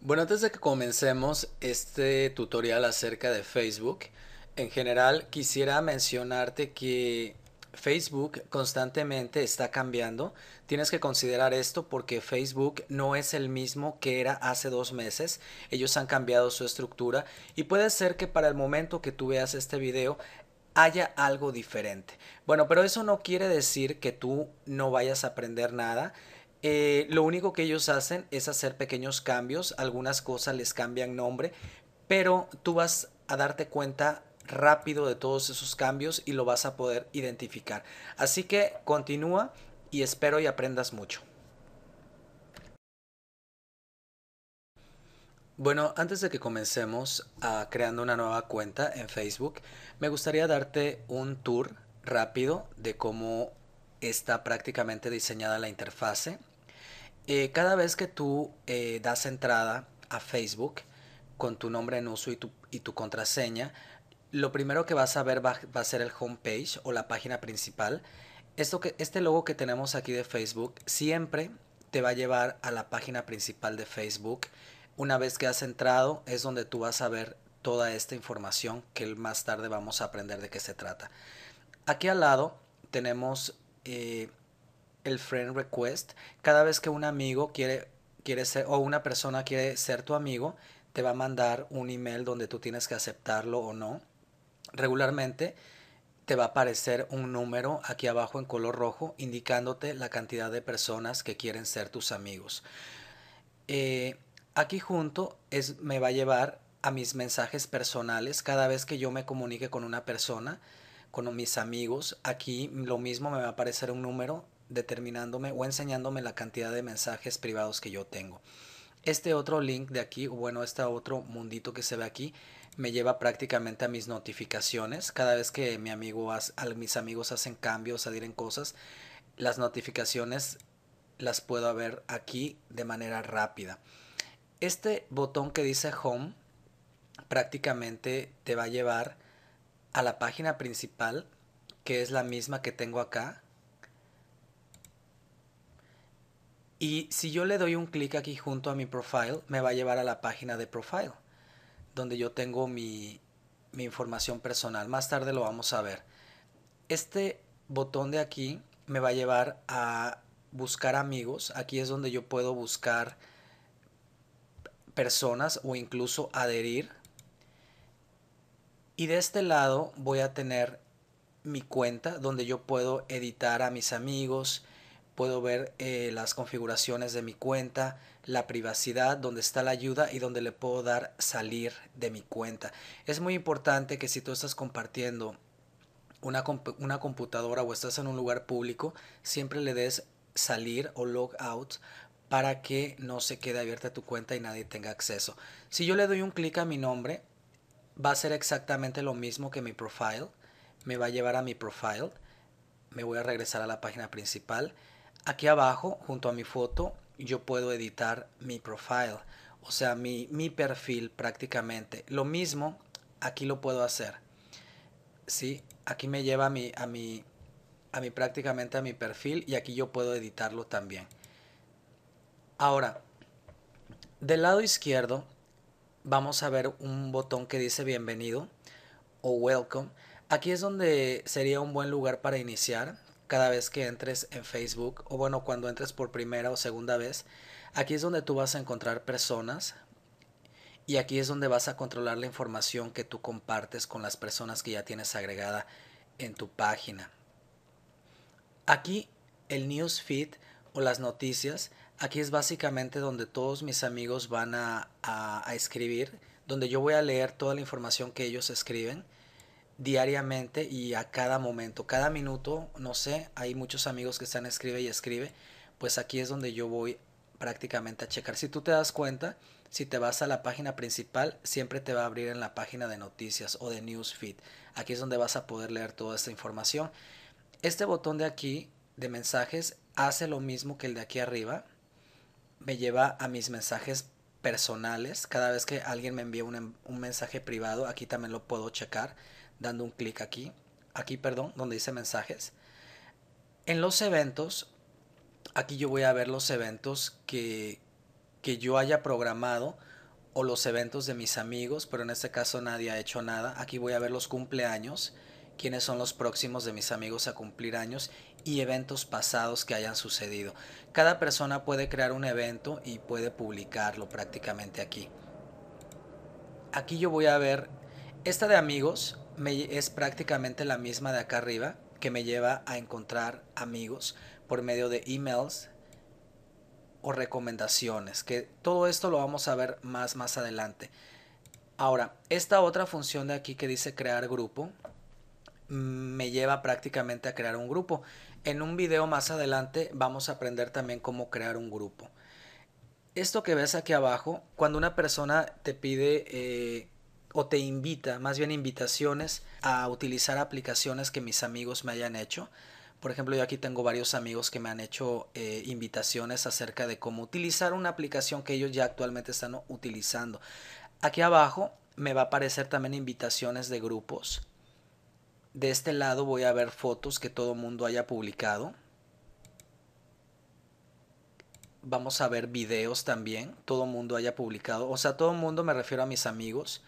Bueno, antes de que comencemos este tutorial acerca de Facebook, en general quisiera mencionarte que Facebook constantemente está cambiando. Tienes que considerar esto porque Facebook no es el mismo que era hace dos meses. Ellos han cambiado su estructura y puede ser que para el momento que tú veas este video haya algo diferente. Bueno, pero eso no quiere decir que tú no vayas a aprender nada. Eh, lo único que ellos hacen es hacer pequeños cambios, algunas cosas les cambian nombre, pero tú vas a darte cuenta rápido de todos esos cambios y lo vas a poder identificar. Así que continúa y espero y aprendas mucho. Bueno, antes de que comencemos a creando una nueva cuenta en Facebook, me gustaría darte un tour rápido de cómo está prácticamente diseñada la interfase eh, cada vez que tú eh, das entrada a Facebook con tu nombre en uso y tu, y tu contraseña, lo primero que vas a ver va, a ser el homepage o la página principal. Esto que, este logo que tenemos aquí de Facebook siempre te va a llevar a la página principal de Facebook. Una vez que has entrado es donde tú vas a ver toda esta información que más tarde vamos a aprender de qué se trata. Aquí al lado tenemos eh, el friend request. Cada vez que un amigo quiere, quiere ser o una persona quiere ser tu amigo, te va a mandar un email donde tú tienes que aceptarlo o no. Regularmente te va a aparecer un número aquí abajo en color rojo indicándote la cantidad de personas que quieren ser tus amigos. Eh, aquí junto es, me va a llevar a mis mensajes personales cada vez que yo me comunique con una persona, con mis amigos. Aquí lo mismo me va a aparecer un número determinándome o enseñándome la cantidad de mensajes privados que yo tengo. Este otro link de aquí, bueno, este otro mundito que se ve aquí, me lleva prácticamente a mis notificaciones. Cada vez que mi amigo a mis amigos hacen cambios, adhieren cosas, las notificaciones las puedo ver aquí de manera rápida. Este botón que dice Home prácticamente te va a llevar a la página principal, que es la misma que tengo acá, Y si yo le doy un clic aquí junto a mi profile, me va a llevar a la página de profile, donde yo tengo mi, mi información personal. Más tarde lo vamos a ver. Este botón de aquí me va a llevar a buscar amigos. Aquí es donde yo puedo buscar personas o incluso adherir. Y de este lado voy a tener mi cuenta donde yo puedo editar a mis amigos, puedo ver eh, las configuraciones de mi cuenta, la privacidad, donde está la ayuda y donde le puedo dar salir de mi cuenta. Es muy importante que si tú estás compartiendo una, una computadora o estás en un lugar público, siempre le des salir o log out para que no se quede abierta tu cuenta y nadie tenga acceso. Si yo le doy un clic a mi nombre, va a ser exactamente lo mismo que mi profile. Me va a llevar a mi profile. Me voy a regresar a la página principal Aquí abajo, junto a mi foto, yo puedo editar mi profile, o sea, mi, perfil prácticamente. Lo mismo, aquí lo puedo hacer. ¿Sí? Aquí me lleva a mi, a mi, a mi prácticamente a mi perfil y aquí yo puedo editarlo también. Ahora, del lado izquierdo vamos a ver un botón que dice bienvenido o welcome. Aquí es donde sería un buen lugar para iniciar cada vez que entres en Facebook o bueno, cuando entres por primera o segunda vez, aquí es donde tú vas a encontrar personas y aquí es donde vas a controlar la información que tú compartes con las personas que ya tienes agregada en tu página. Aquí el News Feed o las noticias, aquí es básicamente donde todos mis amigos van a escribir, donde yo voy a leer toda la información que ellos escriben diariamente y a cada momento, cada minuto, no sé, hay muchos amigos que están escribe y escribe, pues aquí es donde yo voy prácticamente a checar. Si tú te das cuenta, si te vas a la página principal, siempre te va a abrir en la página de noticias o de newsfeed. Aquí es donde vas a poder leer toda esta información. Este botón de aquí de mensajes hace lo mismo que el de aquí arriba. Me lleva a mis mensajes personales. Cada vez que alguien me envía un, un mensaje privado, aquí también lo puedo checar dando un clic aquí, aquí, perdón, donde dice mensajes. En los eventos, aquí yo voy a ver los eventos que, que yo haya programado o los eventos de mis amigos, pero en este caso nadie ha hecho nada. Aquí voy a ver los cumpleaños, quiénes son los próximos de mis amigos a cumplir años y eventos pasados que hayan sucedido. Cada persona puede crear un evento y puede publicarlo prácticamente aquí. Aquí yo voy a ver esta de amigos, es prácticamente la misma de acá arriba, que me lleva a encontrar amigos por medio de emails o recomendaciones, que todo esto lo vamos a ver más más adelante. Ahora, esta otra función de aquí que dice crear grupo mm, me lleva prácticamente a crear un grupo. En un video más adelante vamos a aprender también cómo crear un grupo. Esto que ves aquí abajo, cuando una persona te pide eh, o te invita, más bien invitaciones a utilizar aplicaciones que mis amigos me hayan hecho. Por ejemplo, yo aquí tengo varios amigos que me han hecho eh, invitaciones acerca de cómo utilizar una aplicación que ellos ya actualmente están utilizando. Aquí abajo me va a aparecer también invitaciones de grupos. De este lado voy a ver fotos que todo mundo haya publicado. Vamos a ver videos también, todo mundo haya publicado. O sea, todo mundo me refiero a mis amigos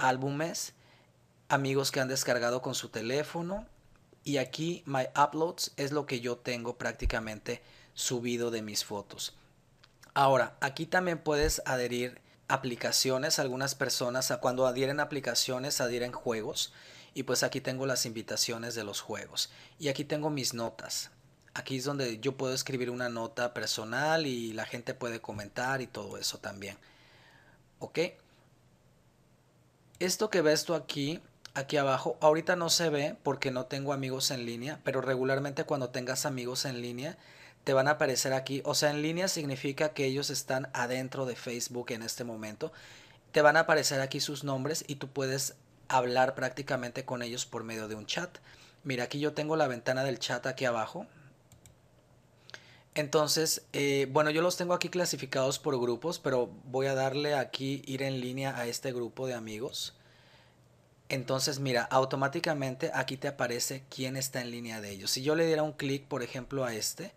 álbumes, amigos que han descargado con su teléfono. Y aquí My Uploads es lo que yo tengo prácticamente subido de mis fotos. Ahora, aquí también puedes adherir aplicaciones. Algunas personas cuando adhieren aplicaciones adhieren juegos. Y pues aquí tengo las invitaciones de los juegos. Y aquí tengo mis notas. Aquí es donde yo puedo escribir una nota personal y la gente puede comentar y todo eso también. ¿Ok? esto que ves tú aquí, aquí abajo, ahorita no se ve porque no tengo amigos en línea, pero regularmente cuando tengas amigos en línea, te van a aparecer aquí. O sea, en línea significa que ellos están adentro de Facebook en este momento. Te van a aparecer aquí sus nombres y tú puedes hablar prácticamente con ellos por medio de un chat. Mira, aquí yo tengo la ventana del chat aquí abajo. Entonces, eh, bueno, yo los tengo aquí clasificados por grupos, pero voy a darle aquí ir en línea a este grupo de amigos. Entonces, mira, automáticamente aquí te aparece quién está en línea de ellos. Si yo le diera un clic, por ejemplo, a este,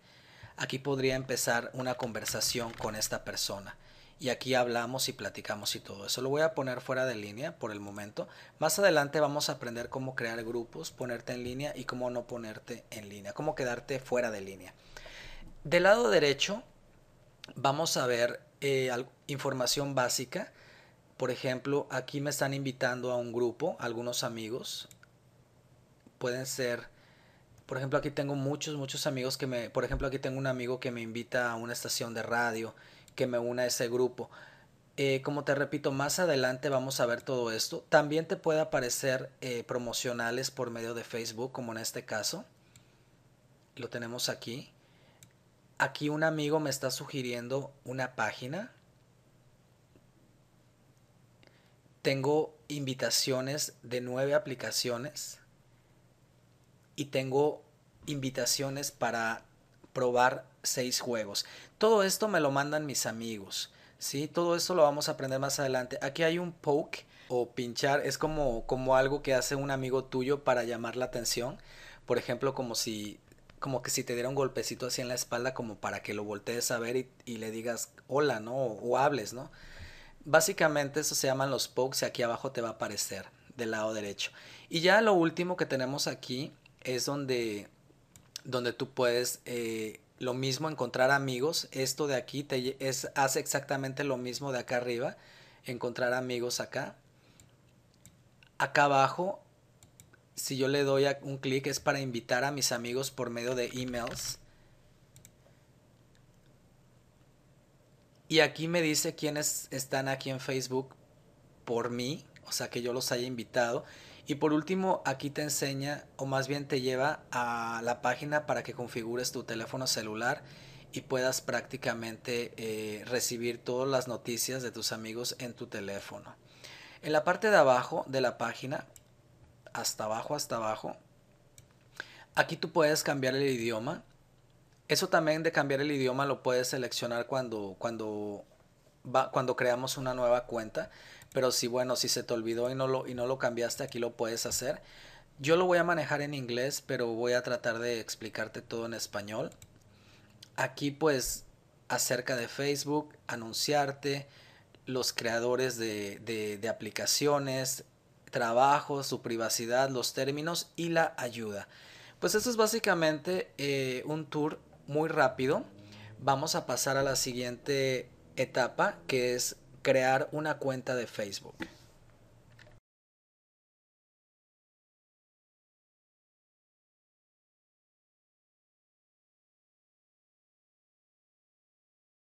aquí podría empezar una conversación con esta persona. Y aquí hablamos y platicamos y todo eso. Lo voy a poner fuera de línea por el momento. Más adelante vamos a aprender cómo crear grupos, ponerte en línea y cómo no ponerte en línea, cómo quedarte fuera de línea. Del lado derecho vamos a ver eh, información básica. Por ejemplo, aquí me están invitando a un grupo, algunos amigos. Pueden ser, por ejemplo, aquí tengo muchos, muchos amigos que me, por ejemplo, aquí tengo un amigo que me invita a una estación de radio, que me una a ese grupo. Eh, como te repito, más adelante vamos a ver todo esto. También te puede aparecer eh, promocionales por medio de Facebook, como en este caso. Lo tenemos aquí aquí un amigo me está sugiriendo una página. Tengo invitaciones de nueve aplicaciones y tengo invitaciones para probar seis juegos. Todo esto me lo mandan mis amigos. ¿sí? Todo esto lo vamos a aprender más adelante. Aquí hay un poke o pinchar. Es como, como algo que hace un amigo tuyo para llamar la atención. Por ejemplo, como si como que si te diera un golpecito así en la espalda como para que lo voltees a ver y, le digas hola, ¿no? O, hables, ¿no? Básicamente eso se llaman los pokes y aquí abajo te va a aparecer del lado derecho. Y ya lo último que tenemos aquí es donde, donde tú puedes... Eh, lo mismo encontrar amigos, esto de aquí te es, hace exactamente lo mismo de acá arriba, encontrar amigos acá. Acá abajo si yo le doy un clic es para invitar a mis amigos por medio de emails. Y aquí me dice quiénes están aquí en Facebook por mí, o sea que yo los haya invitado. Y por último, aquí te enseña, o más bien te lleva a la página para que configures tu teléfono celular y puedas prácticamente eh, recibir todas las noticias de tus amigos en tu teléfono. En la parte de abajo de la página hasta abajo, hasta abajo. Aquí tú puedes cambiar el idioma. Eso también de cambiar el idioma lo puedes seleccionar cuando, cuando, va, cuando creamos una nueva cuenta. Pero si bueno, si se te olvidó y no, lo, y no lo cambiaste, aquí lo puedes hacer. Yo lo voy a manejar en inglés, pero voy a tratar de explicarte todo en español. Aquí pues acerca de Facebook, anunciarte, los creadores de, de aplicaciones, trabajo, su privacidad, los términos y la ayuda. Pues esto es básicamente eh, un tour muy rápido. Vamos a pasar a la siguiente etapa que es crear una cuenta de Facebook.